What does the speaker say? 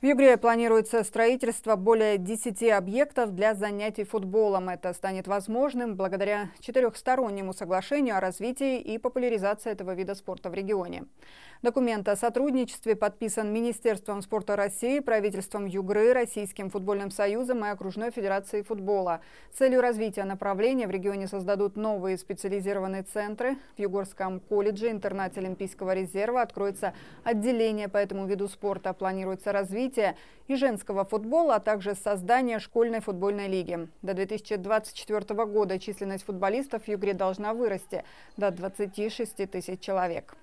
В Югре планируется строительство более 10 объектов для занятий футболом. Это станет возможным благодаря четырехстороннему соглашению о развитии и популяризации этого вида спорта в регионе. Документ о сотрудничестве подписан Министерством спорта России, правительством Югры, Российским футбольным союзом и Окружной федерацией футбола. целью развития направления в регионе создадут новые специализированные центры. В Югорском колледже интернате Олимпийского резерва откроется отделение по этому виду спорта. Планируется развитие развития и женского футбола, а также создания школьной футбольной лиги. До 2024 года численность футболистов в Югре должна вырасти до 26 тысяч человек.